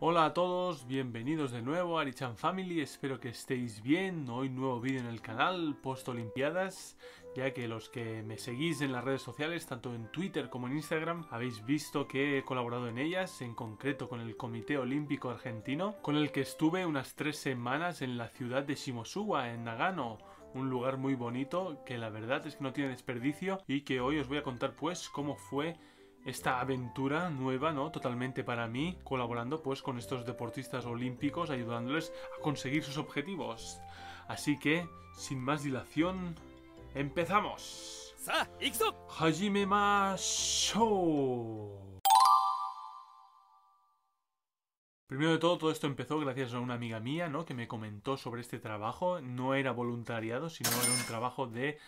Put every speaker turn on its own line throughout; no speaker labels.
Hola a todos, bienvenidos de nuevo a Arichan Family, espero que estéis bien, hoy nuevo vídeo en el canal post olimpiadas, ya que los que me seguís en las redes sociales, tanto en Twitter como en Instagram, habéis visto que he colaborado en ellas, en concreto con el Comité Olímpico Argentino, con el que estuve unas tres semanas en la ciudad de Shimosuwa, en Nagano, un lugar muy bonito que la verdad es que no tiene desperdicio y que hoy os voy a contar pues cómo fue esta aventura nueva, ¿no? Totalmente para mí, colaborando pues con estos deportistas olímpicos, ayudándoles a conseguir sus objetivos. Así que, sin más dilación, empezamos. Hajime Show. Primero de todo, todo esto empezó gracias a una amiga mía, ¿no? Que me comentó sobre este trabajo. No era voluntariado, sino era un trabajo de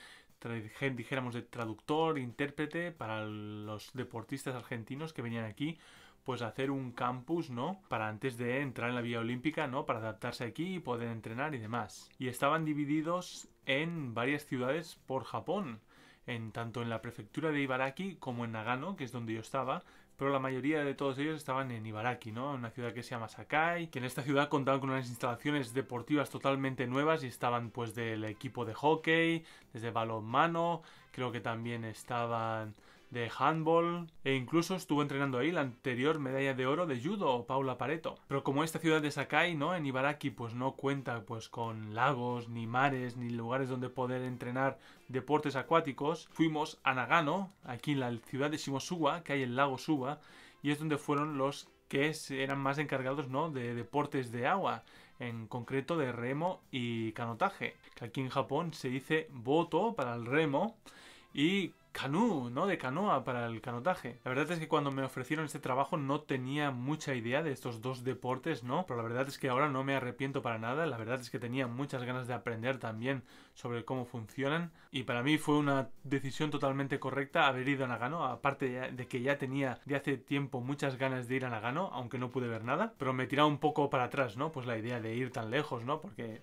dijéramos, de traductor, intérprete para los deportistas argentinos que venían aquí, pues hacer un campus, ¿no? Para antes de entrar en la vía olímpica, ¿no? Para adaptarse aquí y poder entrenar y demás. Y estaban divididos en varias ciudades por Japón. En, tanto en la prefectura de Ibaraki como en Nagano, que es donde yo estaba, pero la mayoría de todos ellos estaban en Ibaraki, ¿no? Una ciudad que se llama Sakai, que en esta ciudad contaban con unas instalaciones deportivas totalmente nuevas y estaban pues del equipo de hockey, desde balonmano, creo que también estaban de handball e incluso estuvo entrenando ahí la anterior medalla de oro de judo Paula Pareto. Pero como esta ciudad de Sakai, ¿no? En Ibaraki pues no cuenta pues con lagos, ni mares, ni lugares donde poder entrenar deportes acuáticos, fuimos a Nagano, aquí en la ciudad de Shimosuwa, que hay el lago Suba, y es donde fueron los que eran más encargados ¿no? de deportes de agua, en concreto de remo y canotaje, que aquí en Japón se dice voto para el remo y Canú, ¿no? De canoa para el canotaje. La verdad es que cuando me ofrecieron este trabajo no tenía mucha idea de estos dos deportes, ¿no? Pero la verdad es que ahora no me arrepiento para nada. La verdad es que tenía muchas ganas de aprender también sobre cómo funcionan. Y para mí fue una decisión totalmente correcta haber ido a Nagano. Aparte de que ya tenía de hace tiempo muchas ganas de ir a Nagano, aunque no pude ver nada. Pero me tiraba un poco para atrás, ¿no? Pues la idea de ir tan lejos, ¿no? Porque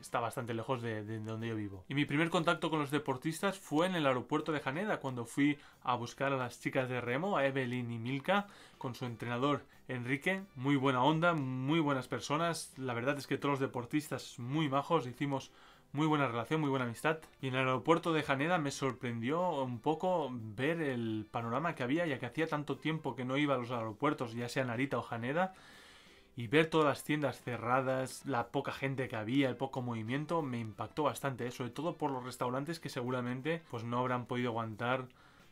está bastante lejos de, donde yo vivo. Y mi primer contacto con los deportistas fue en el aeropuerto de Haneda, cuando fui a buscar a las chicas de remo, a Evelyn y Milka, con su entrenador Enrique. Muy buena onda, muy buenas personas. La verdad es que todos los deportistas muy majos, hicimos muy buena relación, muy buena amistad. Y en el aeropuerto de Haneda me sorprendió un poco ver el panorama que había, ya que hacía tanto tiempo que no iba a los aeropuertos, ya sea Narita o Haneda y ver todas las tiendas cerradas, la poca gente que había, el poco movimiento, me impactó bastante, ¿eh? sobre todo por los restaurantes que seguramente pues no habrán podido aguantar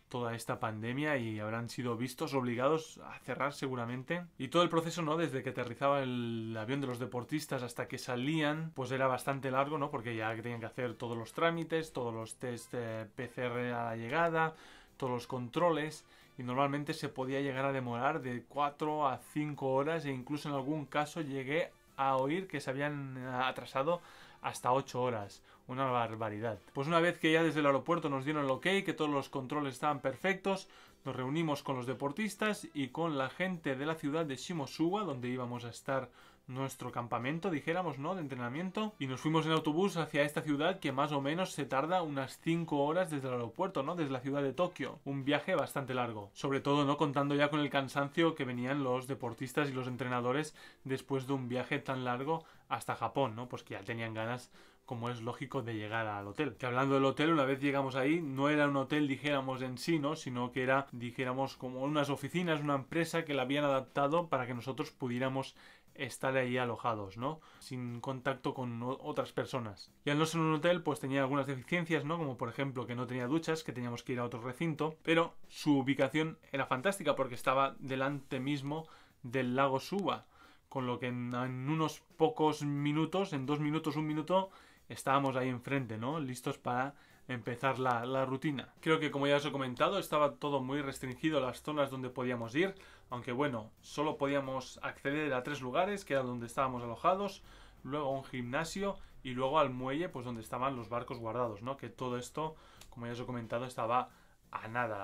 toda esta pandemia y habrán sido vistos obligados a cerrar seguramente. Y todo el proceso, ¿no? Desde que aterrizaba el avión de los deportistas hasta que salían, pues era bastante largo, ¿no? Porque ya tenían que hacer todos los trámites, todos los test eh, PCR a la llegada, todos los controles y normalmente se podía llegar a demorar de 4 a 5 horas e incluso en algún caso llegué a oír que se habían eh, atrasado hasta 8 horas. Una barbaridad. Pues una vez que ya desde el aeropuerto nos dieron el ok, que todos los controles estaban perfectos, nos reunimos con los deportistas y con la gente de la ciudad de Shimosuwa, donde íbamos a estar nuestro campamento, dijéramos, ¿no? De entrenamiento. Y nos fuimos en autobús hacia esta ciudad que más o menos se tarda unas 5 horas desde el aeropuerto, ¿no? Desde la ciudad de Tokio. Un viaje bastante largo. Sobre todo, ¿no? Contando ya con el cansancio que venían los deportistas y los entrenadores después de un viaje tan largo hasta Japón, ¿no? Pues que ya tenían ganas como es lógico de llegar al hotel. Que hablando del hotel, una vez llegamos ahí, no era un hotel, dijéramos, en sí, ¿no? Sino que era, dijéramos, como unas oficinas, una empresa que la habían adaptado para que nosotros pudiéramos estar ahí alojados, ¿no? Sin contacto con otras personas. Y al no ser un hotel, pues tenía algunas deficiencias, ¿no? Como por ejemplo que no tenía duchas, que teníamos que ir a otro recinto, pero su ubicación era fantástica porque estaba delante mismo del lago Suba, con lo que en, unos pocos minutos, en dos minutos, un minuto, estábamos ahí enfrente, ¿no? Listos para empezar la, rutina. Creo que como ya os he comentado, estaba todo muy restringido las zonas donde podíamos ir, aunque bueno, solo podíamos acceder a tres lugares, que era donde estábamos alojados, luego a un gimnasio y luego al muelle, pues donde estaban los barcos guardados, ¿no? Que todo esto, como ya os he comentado, estaba a nada,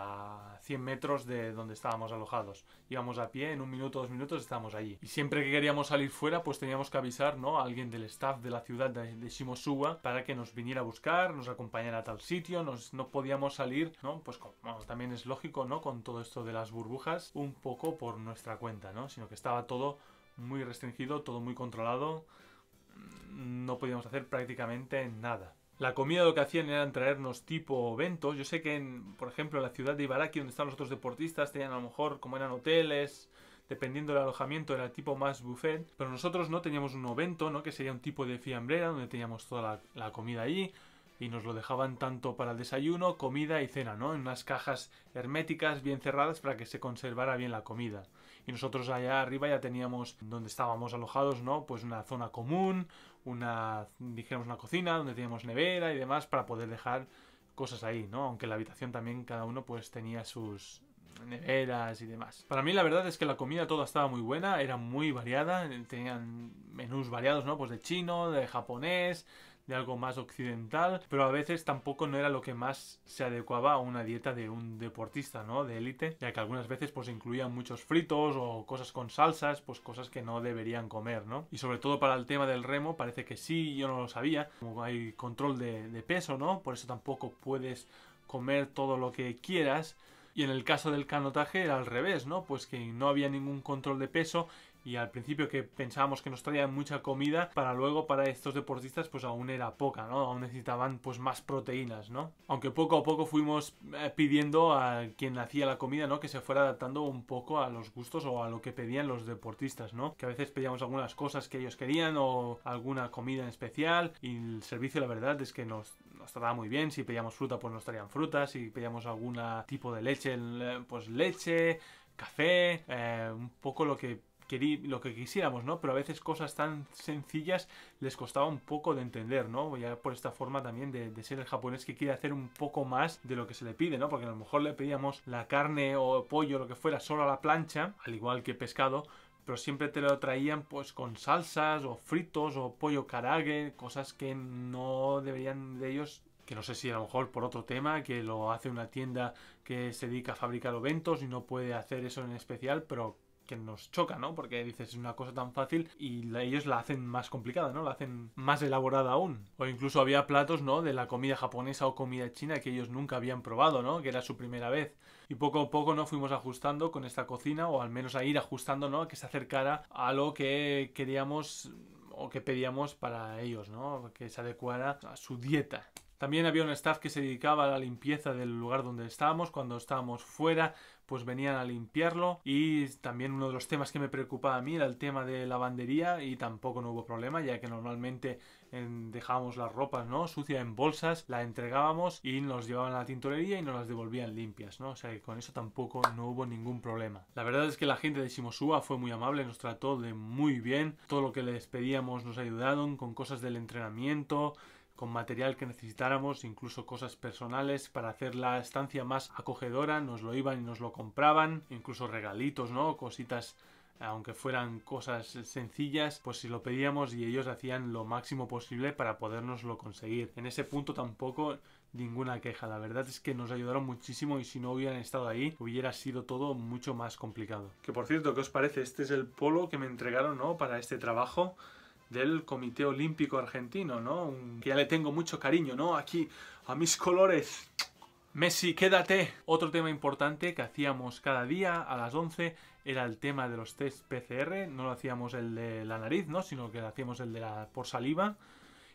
a 100 metros de donde estábamos alojados. Íbamos a pie, en un minuto, dos minutos estábamos allí. Y siempre que queríamos salir fuera, pues teníamos que avisar ¿no? a alguien del staff de la ciudad de, Shimosuwa para que nos viniera a buscar, nos acompañara a tal sitio, nos, no podíamos salir, ¿no? Pues como, también es lógico, ¿no? Con todo esto de las burbujas, un poco por nuestra cuenta, ¿no? Sino que estaba todo muy restringido, todo muy controlado, no podíamos hacer prácticamente nada. La comida lo que hacían era traernos tipo eventos. Yo sé que, en, por ejemplo, en la ciudad de Ibaraki, donde están los otros deportistas, tenían a lo mejor, como eran hoteles, dependiendo del alojamiento, era tipo más buffet. Pero nosotros no teníamos un ovento, ¿no? Que sería un tipo de fiambrera, donde teníamos toda la, comida allí y nos lo dejaban tanto para el desayuno, comida y cena, ¿no? En unas cajas herméticas bien cerradas para que se conservara bien la comida. Y nosotros allá arriba ya teníamos donde estábamos alojados, ¿no? Pues una zona común, una, dijéramos, una cocina donde teníamos nevera y demás para poder dejar cosas ahí, ¿no? Aunque la habitación también cada uno pues tenía sus neveras y demás. Para mí la verdad es que la comida toda estaba muy buena, era muy variada, tenían menús variados, ¿no? Pues de chino, de japonés, de algo más occidental, pero a veces tampoco no era lo que más se adecuaba a una dieta de un deportista, ¿no? De élite, ya que algunas veces pues incluían muchos fritos o cosas con salsas, pues cosas que no deberían comer, ¿no? Y sobre todo para el tema del remo, parece que sí, yo no lo sabía, como hay control de, peso, ¿no? Por eso tampoco puedes comer todo lo que quieras. Y en el caso del canotaje era al revés, ¿no? Pues que no había ningún control de peso y al principio que pensábamos que nos traían mucha comida, para luego para estos deportistas pues aún era poca, ¿no? Aún necesitaban pues más proteínas, ¿no? Aunque poco a poco fuimos eh, pidiendo a quien hacía la comida, ¿no? Que se fuera adaptando un poco a los gustos o a lo que pedían los deportistas, ¿no? Que a veces pedíamos algunas cosas que ellos querían o alguna comida en especial y el servicio la verdad es que nos, nos trataba muy bien, si pedíamos fruta pues nos traían fruta, si pedíamos algún tipo de leche pues leche, café, eh, un poco lo que lo que quisiéramos, ¿no? Pero a veces cosas tan sencillas les costaba un poco de entender, ¿no? Ya por esta forma también de, ser el japonés que quiere hacer un poco más de lo que se le pide, ¿no? Porque a lo mejor le pedíamos la carne o pollo, lo que fuera, solo a la plancha, al igual que pescado, pero siempre te lo traían pues con salsas o fritos o pollo karage, cosas que no deberían de ellos que no sé si a lo mejor por otro tema, que lo hace una tienda que se dedica a fabricar eventos y no puede hacer eso en especial, pero que nos choca, ¿no? Porque dices, es una cosa tan fácil y ellos la hacen más complicada, ¿no? La hacen más elaborada aún. O incluso había platos, ¿no? De la comida japonesa o comida china que ellos nunca habían probado, ¿no? Que era su primera vez. Y poco a poco, ¿no? Fuimos ajustando con esta cocina, o al menos a ir ajustando, ¿no? Que se acercara a lo que queríamos o que pedíamos para ellos, ¿no? Que se adecuara a su dieta. También había un staff que se dedicaba a la limpieza del lugar donde estábamos, cuando estábamos fuera, pues venían a limpiarlo y también uno de los temas que me preocupaba a mí era el tema de lavandería y tampoco no hubo problema ya que normalmente dejábamos las ropas no sucia en bolsas la entregábamos y nos llevaban a la tintorería y nos las devolvían limpias no o sea que con eso tampoco no hubo ningún problema la verdad es que la gente de Shimosua fue muy amable nos trató de muy bien todo lo que les pedíamos nos ayudaron con cosas del entrenamiento con material que necesitáramos, incluso cosas personales para hacer la estancia más acogedora, nos lo iban y nos lo compraban, incluso regalitos, ¿no? Cositas aunque fueran cosas sencillas, pues si lo pedíamos y ellos hacían lo máximo posible para podernoslo conseguir. En ese punto tampoco ninguna queja, la verdad es que nos ayudaron muchísimo y si no hubieran estado ahí hubiera sido todo mucho más complicado. Que por cierto, ¿qué os parece? Este es el polo que me entregaron, ¿no? Para este trabajo del Comité Olímpico Argentino, ¿no? que ya le tengo mucho cariño, ¿no? Aquí, a mis colores. Messi, quédate. Otro tema importante que hacíamos cada día a las 11 era el tema de los test PCR. No lo hacíamos el de la nariz, ¿no? Sino que lo hacíamos el de la por saliva.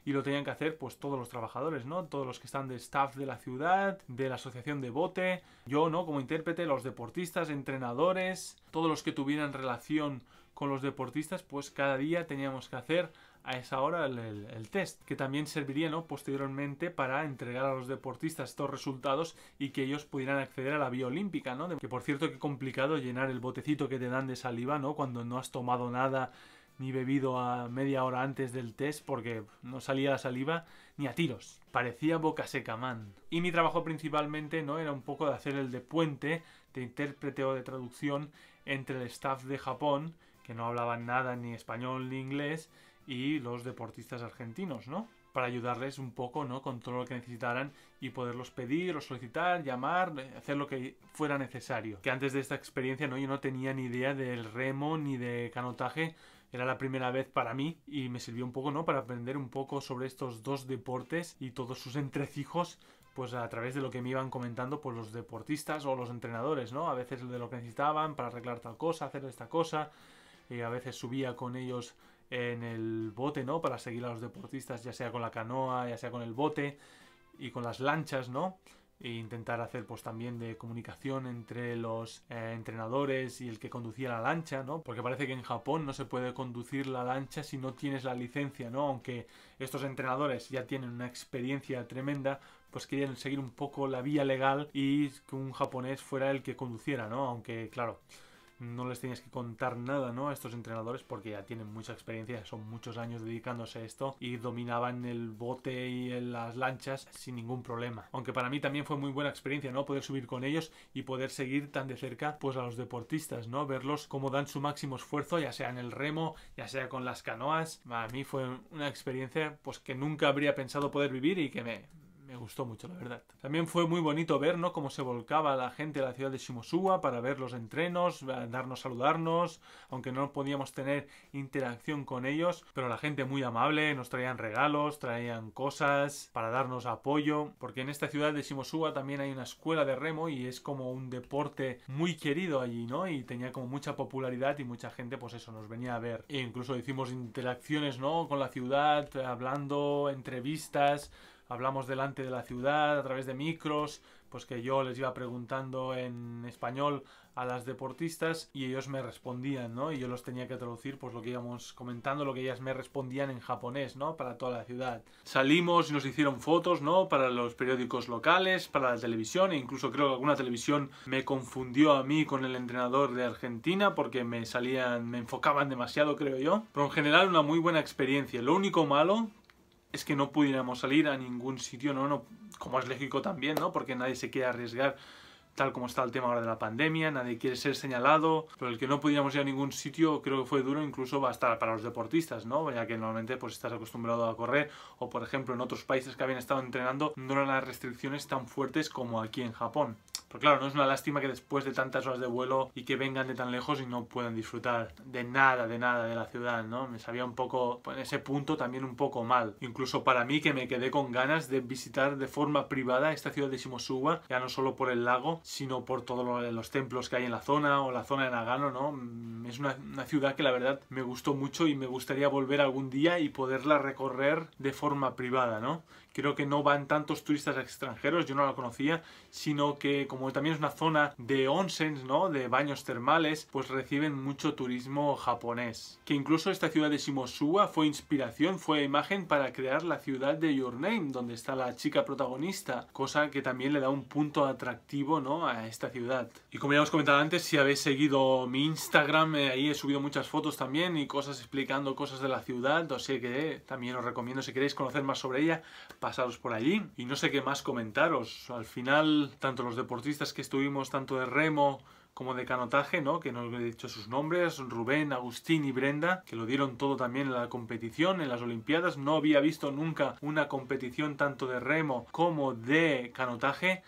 Y lo tenían que hacer pues todos los trabajadores, ¿no? Todos los que están de staff de la ciudad, de la asociación de bote, yo, ¿no? Como intérprete, los deportistas, entrenadores, todos los que tuvieran relación con los deportistas, pues cada día teníamos que hacer a esa hora el, test, que también serviría ¿no? posteriormente para entregar a los deportistas estos resultados y que ellos pudieran acceder a la vía olímpica, ¿no? Que por cierto, qué complicado llenar el botecito que te dan de saliva, ¿no? Cuando no has tomado nada ni bebido a media hora antes del test porque no salía la saliva ni a tiros. Parecía boca seca, man. Y mi trabajo principalmente no era un poco de hacer el de puente, de intérprete o de traducción entre el staff de Japón que no hablaban nada ni español ni inglés, y los deportistas argentinos, ¿no? Para ayudarles un poco, ¿no? Con todo lo que necesitaran y poderlos pedir o solicitar, llamar, hacer lo que fuera necesario. Que antes de esta experiencia, ¿no? Yo no tenía ni idea del remo ni de canotaje. Era la primera vez para mí y me sirvió un poco, ¿no? Para aprender un poco sobre estos dos deportes y todos sus entrecijos pues a través de lo que me iban comentando pues los deportistas o los entrenadores, ¿no? A veces de lo que necesitaban para arreglar tal cosa, hacer esta cosa, a veces subía con ellos en el bote, ¿no? Para seguir a los deportistas, ya sea con la canoa, ya sea con el bote y con las lanchas, ¿no? E intentar hacer pues también de comunicación entre los eh, entrenadores y el que conducía la lancha, ¿no? Porque parece que en Japón no se puede conducir la lancha si no tienes la licencia, ¿no? Aunque estos entrenadores ya tienen una experiencia tremenda, pues querían seguir un poco la vía legal y que un japonés fuera el que conduciera, ¿no? Aunque claro, no les tenías que contar nada, ¿no? A estos entrenadores porque ya tienen mucha experiencia, son muchos años dedicándose a esto y dominaban el bote y las lanchas sin ningún problema. Aunque para mí también fue muy buena experiencia, ¿no? Poder subir con ellos y poder seguir tan de cerca pues a los deportistas, ¿no? Verlos cómo dan su máximo esfuerzo, ya sea en el remo, ya sea con las canoas. Para mí fue una experiencia pues que nunca habría pensado poder vivir y que me, me gustó mucho, la verdad. También fue muy bonito ver, ¿no? Cómo se volcaba la gente de la ciudad de Shimosuwa para ver los entrenos, darnos, saludarnos, aunque no podíamos tener interacción con ellos, pero la gente muy amable, nos traían regalos, traían cosas para darnos apoyo, porque en esta ciudad de Shimosuwa también hay una escuela de remo y es como un deporte muy querido allí, ¿no? Y tenía como mucha popularidad y mucha gente, pues eso, nos venía a ver. E incluso hicimos interacciones, ¿no? Con la ciudad, hablando, entrevistas, hablamos delante de la ciudad a través de micros, pues que yo les iba preguntando en español a las deportistas y ellos me respondían, ¿no? Y yo los tenía que traducir, pues lo que íbamos comentando, lo que ellas me respondían en japonés, ¿no? Para toda la ciudad. Salimos y nos hicieron fotos, ¿no? Para los periódicos locales, para la televisión, e incluso creo que alguna televisión me confundió a mí con el entrenador de Argentina porque me salían, me enfocaban demasiado, creo yo. Pero en general una muy buena experiencia. Lo único malo, es que no pudiéramos salir a ningún sitio, ¿no? no como es lógico también, ¿no? Porque nadie se quiere arriesgar tal como está el tema ahora de la pandemia, nadie quiere ser señalado, pero el que no pudiéramos ir a ningún sitio creo que fue duro incluso estar para los deportistas, ¿no? Ya que normalmente pues estás acostumbrado a correr o por ejemplo en otros países que habían estado entrenando no eran las restricciones tan fuertes como aquí en Japón. Pero claro, no es una lástima que después de tantas horas de vuelo y que vengan de tan lejos y no puedan disfrutar de nada, de nada de la ciudad, ¿no? Me sabía un poco, pues, en ese punto también un poco mal. Incluso para mí que me quedé con ganas de visitar de forma privada esta ciudad de Shimosuwa, ya no solo por el lago, sino por todos los templos que hay en la zona o la zona de Nagano, ¿no? Mm, es una, una, ciudad que la verdad me gustó mucho y me gustaría volver algún día y poderla recorrer de forma privada, ¿no? creo que no van tantos turistas extranjeros, yo no la conocía, sino que como también es una zona de onsens, ¿no? De baños termales, pues reciben mucho turismo japonés. Que incluso esta ciudad de Shimosuwa fue inspiración, fue imagen para crear la ciudad de Your Name, donde está la chica protagonista, cosa que también le da un punto atractivo, ¿no? A esta ciudad. Y como ya os comentaba antes, si habéis seguido mi Instagram, eh, ahí he subido muchas fotos también y cosas explicando cosas de la ciudad, o sea que también os recomiendo si queréis conocer más sobre ella, pasaros por allí. Y no sé qué más comentaros. Al final, tanto los deportistas que estuvimos, tanto de remo como de canotaje, ¿no? que no os he dicho sus nombres, Rubén, Agustín y Brenda, que lo dieron todo también en la competición, en las Olimpiadas. No había visto nunca una competición tanto de remo como de canotaje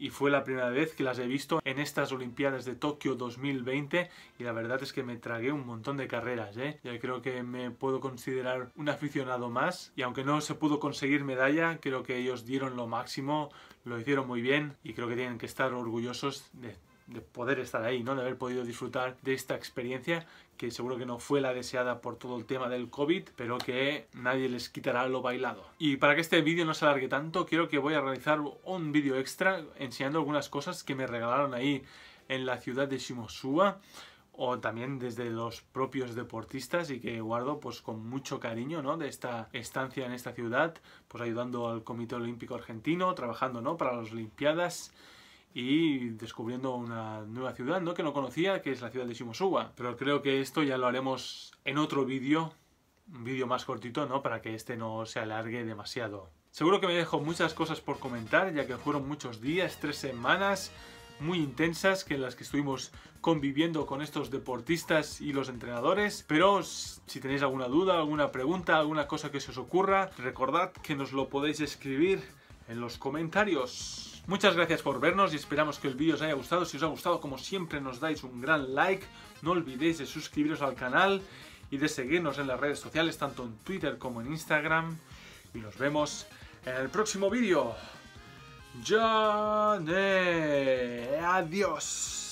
y fue la primera vez que las he visto en estas Olimpiadas de Tokio 2020 y la verdad es que me tragué un montón de carreras, ¿eh? creo que me puedo considerar un aficionado más y aunque no se pudo conseguir medalla, creo que ellos dieron lo máximo, lo hicieron muy bien y creo que tienen que estar orgullosos de de poder estar ahí, ¿no? de haber podido disfrutar de esta experiencia que seguro que no fue la deseada por todo el tema del COVID, pero que nadie les quitará lo bailado. Y para que este vídeo no se alargue tanto, quiero que voy a realizar un vídeo extra enseñando algunas cosas que me regalaron ahí en la ciudad de Shimosua o también desde los propios deportistas y que guardo pues con mucho cariño ¿no? de esta estancia en esta ciudad, pues ayudando al Comité Olímpico Argentino, trabajando ¿no? para las Olimpiadas y descubriendo una nueva ciudad ¿no? que no conocía, que es la ciudad de Shimosuwa. Pero creo que esto ya lo haremos en otro vídeo, un vídeo más cortito, ¿no? para que este no se alargue demasiado. Seguro que me dejo muchas cosas por comentar, ya que fueron muchos días, tres semanas muy intensas que en las que estuvimos conviviendo con estos deportistas y los entrenadores. Pero si tenéis alguna duda, alguna pregunta, alguna cosa que se os ocurra, recordad que nos lo podéis escribir en los comentarios. Muchas gracias por vernos y esperamos que el vídeo os haya gustado. Si os ha gustado, como siempre, nos dais un gran like. No olvidéis de suscribiros al canal y de seguirnos en las redes sociales, tanto en Twitter como en Instagram. Y nos vemos en el próximo vídeo. Johnny, adiós.